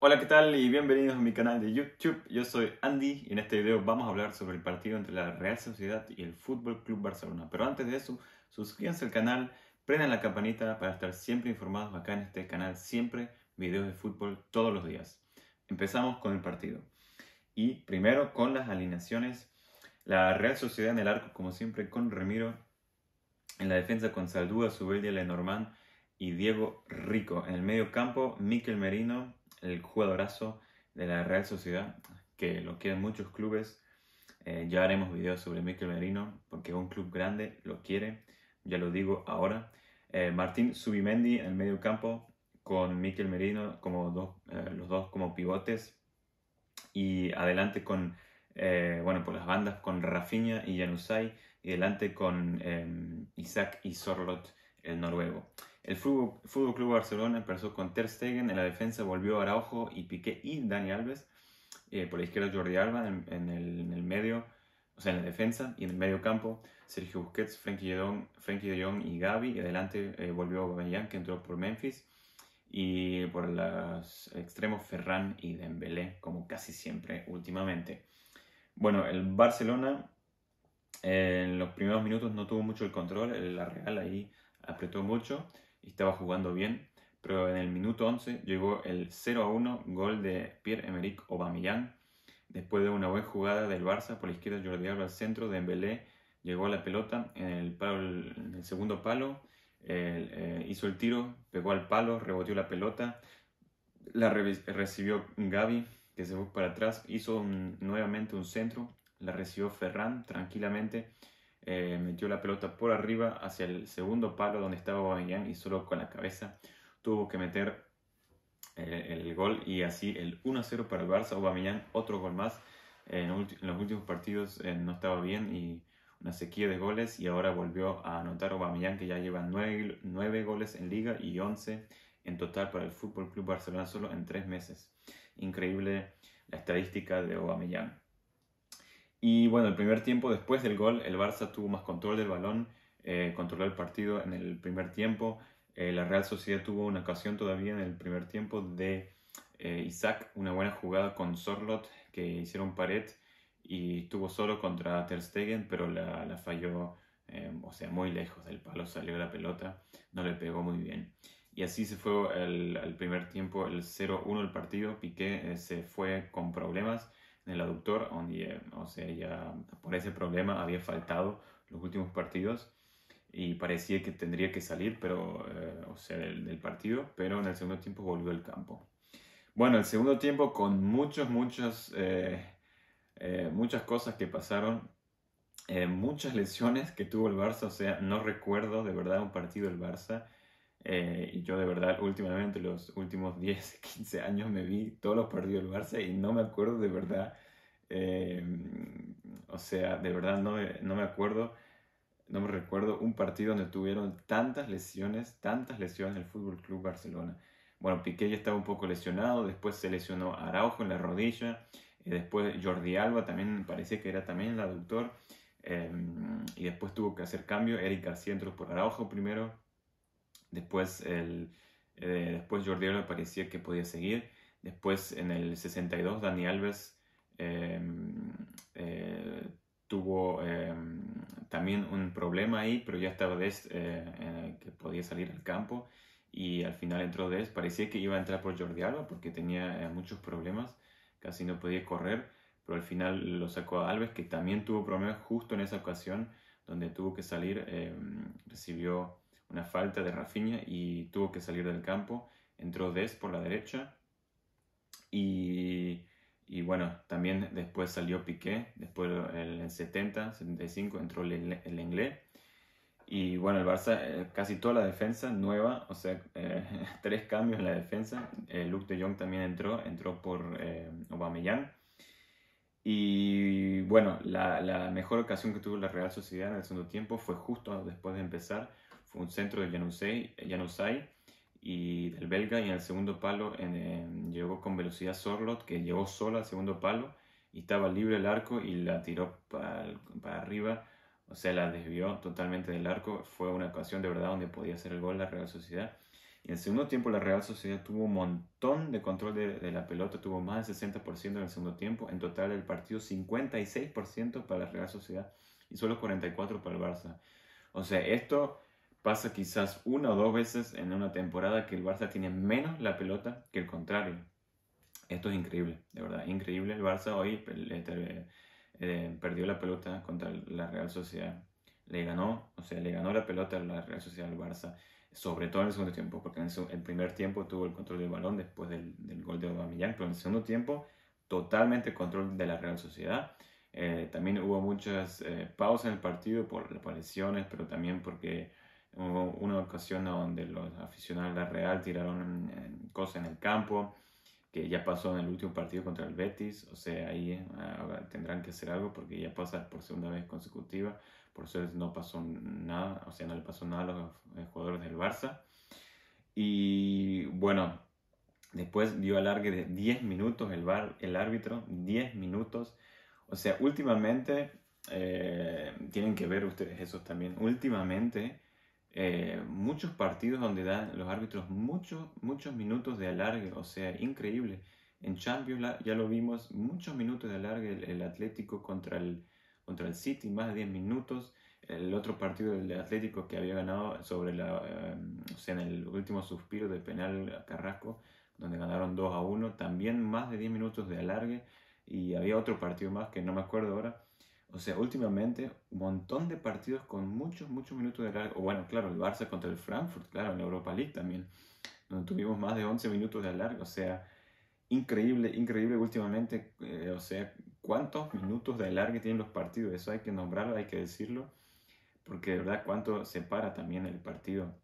Hola, ¿qué tal? Y bienvenidos a mi canal de YouTube. Yo soy Andy y en este video vamos a hablar sobre el partido entre la Real Sociedad y el Fútbol Club Barcelona. Pero antes de eso, suscríbanse al canal, prendan la campanita para estar siempre informados acá en este canal, siempre videos de fútbol todos los días. Empezamos con el partido. Y primero con las alineaciones. La Real Sociedad en el arco, como siempre, con remiro En la defensa con Saldúa, Subeldia, Lenormand y Diego Rico. En el medio campo, Miquel Merino, el jugadorazo de la Real Sociedad, que lo quieren muchos clubes. Eh, ya haremos videos sobre Mikel Merino, porque un club grande lo quiere, ya lo digo ahora. Eh, Martín Subimendi en el medio campo, con Mikel Merino como dos, eh, los dos como pivotes. Y adelante con, bueno, por las bandas con Rafinha y Januzaj. Y adelante con Isaac y Sorlot el noruego. El Fútbol, Club Barcelona empezó con Ter Stegen, en la defensa volvió Araujo y Piqué y Dani Alves, eh, por la izquierda Jordi Alba, en, el, medio, o sea, en la defensa y en el medio campo Sergio Busquets, Frenkie de Jong, y Gaby, y adelante eh, volvió Aubameyang que entró por Memphis, y por los extremos Ferran y Dembélé, como casi siempre últimamente. Bueno, el Barcelona eh, en los primeros minutos no tuvo mucho el control, la Real ahí apretó mucho y estaba jugando bien, pero en el minuto 11 llegó el 0 a 1 gol de Pierre-Emerick Aubameyang. Después de una buena jugada del Barça por la izquierda Jordi Alba al centro, de Dembélé llegó a la pelota en el, en el segundo palo, eh, hizo el tiro, pegó al palo, reboteó la pelota, la recibió Gaby que se fue para atrás, hizo nuevamente un centro, la recibió Ferran tranquilamente eh, metió la pelota por arriba hacia el segundo palo donde estaba Aubameyang y solo con la cabeza tuvo que meter eh, el, gol y así el 1-0 para el Barça. Aubameyang otro gol más. En, los últimos partidos eh, no estaba bien y una sequía de goles y ahora volvió a anotar Aubameyang que ya lleva 9, 9 goles en liga y 11 en total para el FC Club Barcelona solo en 3 meses. Increíble la estadística de Aubameyang. Y bueno, el primer tiempo después del gol, el Barça tuvo más control del balón, eh, controló el partido en el primer tiempo. Eh, la Real Sociedad tuvo una ocasión todavía en el primer tiempo de eh, Isaac, una buena jugada con Sorlot que hicieron pared y estuvo solo contra Ter Stegen, pero la, falló, o sea, muy lejos del palo, salió la pelota, no le pegó muy bien. Y así se fue al primer tiempo el 0-1 el partido, Piqué se fue con problemas el aductor, eh, o sea, ya por ese problema había faltado los últimos partidos y parecía que tendría que salir pero, eh, o sea, del, partido, pero en el segundo tiempo volvió al campo. Bueno, el segundo tiempo con muchos, muchos, eh, muchas cosas que pasaron, muchas lesiones que tuvo el Barça, o sea, no recuerdo de verdad un partido del Barça eh, y yo de verdad últimamente, los últimos 10, 15 años me vi todos los partidos del Barça y no me acuerdo de verdad, eh, o sea, de verdad no, no me acuerdo, no me recuerdo un partido donde tuvieron tantas lesiones, tantas lesiones en el Fútbol Club Barcelona. Bueno, Piqué ya estaba un poco lesionado, después se lesionó Araujo en la rodilla, y eh, después Jordi Alba también parecía que era también el aductor, y después tuvo que hacer cambio, Eric García entró por Araujo primero, Después, el, eh, después Jordi Alba parecía que podía seguir. Después en el 62 Dani Alves em, eh, tuvo em, también un problema ahí, pero ya estaba Des eh, que podía salir al campo y al final entró Des. Parecía que iba a entrar por Jordi Alba porque tenía muchos problemas, casi no podía correr, pero al final lo sacó a Alves que también tuvo problemas justo en esa ocasión donde tuvo que salir, em, recibió una falta de Rafinha y tuvo que salir del campo. Entró Des por la derecha y, bueno, también después salió Piqué, después en el 70, 75 entró el inglés. Y bueno, el Barça, eh, casi toda la defensa nueva, o sea, eh, tres cambios en la defensa. el eh, Luke de Jong también entró, entró por Aubameyang. Y bueno, la, la, mejor ocasión que tuvo la Real Sociedad en el segundo tiempo fue justo después de empezar, fue un centro de Januzaj, y del belga y en el segundo palo llegó con velocidad Sorlot que llegó sola al segundo palo y estaba libre el arco y la tiró para arriba, o sea, la desvió totalmente del arco. Fue una ocasión de verdad donde podía hacer el gol la Real Sociedad. Y en el segundo tiempo la Real Sociedad tuvo un montón de control de, de la pelota, tuvo más del 60% en el segundo tiempo. En total el partido 56% para la Real Sociedad y solo 44% para el Barça. O sea, esto pasa quizás una o dos veces en una temporada que el Barça tiene menos la pelota que el contrario. Esto es increíble, de verdad, increíble. El Barça hoy este, eh, eh, perdió la pelota contra la Real Sociedad. Le ganó, o sea, le ganó la pelota a la Real Sociedad al Barça, sobre todo en el segundo tiempo, porque en el, primer tiempo tuvo el control del balón después del, gol de Aubameyang, pero en el segundo tiempo totalmente control de la Real Sociedad. Eh, también hubo muchas pausas en el partido por, por lesiones, pero también porque Hubo una ocasión donde los aficionados de la Real tiraron cosas en el campo, que ya pasó en el último partido contra el Betis, o sea, ahí eh, tendrán que hacer algo porque ya pasa por segunda vez consecutiva, por eso no pasó nada, o sea, no le pasó nada a los eh, jugadores del Barça. Y bueno, después dio alargue de 10 minutos el, árbitro, 10 minutos. O sea, últimamente, eh, tienen que ver ustedes eso también, últimamente eh, muchos partidos donde dan los árbitros muchos, muchos minutos de alargue, o sea, increíble. En Champions ya lo vimos, muchos minutos de alargue el, Atlético contra el, contra el City, más de 10 minutos. El otro partido del Atlético que había ganado sobre la, eh, o sea, en el último suspiro de penal Carrasco, donde ganaron 2 a 1, también más de 10 minutos de alargue. Y había otro partido más que no me acuerdo ahora, o sea, últimamente un montón de partidos con muchos, muchos minutos de largo O bueno, claro, el Barça contra el Frankfurt, claro, en la Europa League también, donde tuvimos más de 11 minutos de largo O sea, increíble, increíble últimamente. Eh, o sea, cuántos minutos de alargue tienen los partidos. Eso hay que nombrarlo, hay que decirlo. Porque de verdad, cuánto se para también el partido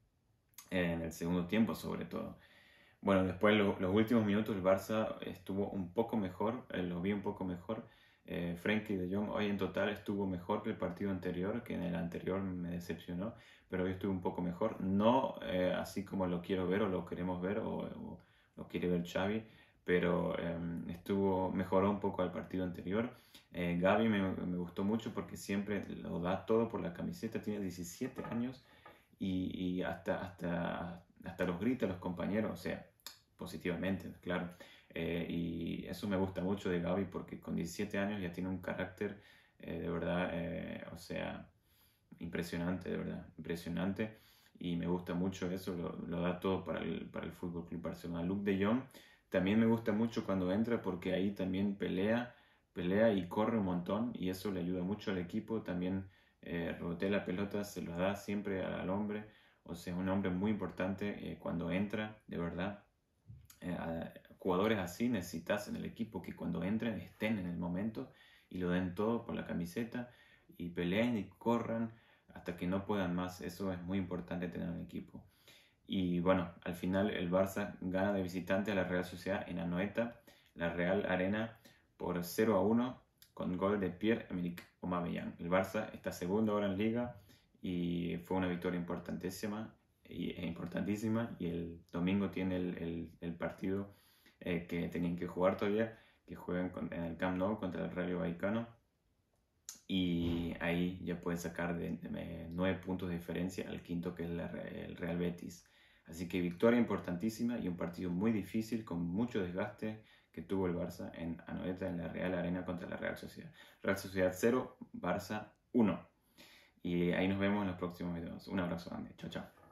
en el segundo tiempo, sobre todo. Bueno, después los últimos minutos el Barça estuvo un poco mejor, eh, lo vi un poco mejor eh, Frankie de Jong hoy en total estuvo mejor que el partido anterior, que en el anterior me decepcionó, pero hoy estuvo un poco mejor. No eh, así como lo quiero ver o lo queremos ver o, lo quiere ver Xavi, pero em, estuvo, mejoró un poco al partido anterior. Eh, Gaby me, gustó mucho porque siempre lo da todo por la camiseta, tiene 17 años y, hasta, hasta, hasta los grita a los compañeros, o sea, positivamente, claro. Eh, y eso me gusta mucho de Gaby porque con 17 años ya tiene un carácter eh, de verdad, eh, o sea, impresionante, de verdad, impresionante. Y me gusta mucho eso, lo, da todo para el, para el Fútbol Club Barcelona. Luke de Jong también me gusta mucho cuando entra porque ahí también pelea, pelea y corre un montón y eso le ayuda mucho al equipo. También rotea la pelota, se lo da siempre al hombre. O sea, es un hombre muy importante cuando entra, de verdad. A, jugadores así necesitas en el equipo que cuando entren estén en el momento y lo den todo por la camiseta y peleen y corran hasta que no puedan más. Eso es muy importante tener el equipo. Y bueno, al final el Barça gana de visitante a la Real Sociedad en Anoeta, la Real Arena, por 0 a 1 con gol de Pierre-Emerick Aubameyang. El Barça está segundo ahora en Liga y fue una victoria importantísima y, e importantísima y el domingo tiene el, el partido eh, que tenían que jugar todavía, que juegan en el Camp Nou contra el Rayo Vallecano. Y ahí ya pueden sacar de, eh, nueve puntos de diferencia al quinto que es el Real Betis. Así que victoria importantísima y un partido muy difícil con mucho desgaste que tuvo el Barça en Anoeta en la Real Arena contra la Real Sociedad. Real Sociedad 0, Barça 1. Y ahí nos vemos en los próximos videos. Un abrazo grande. Chao, chao.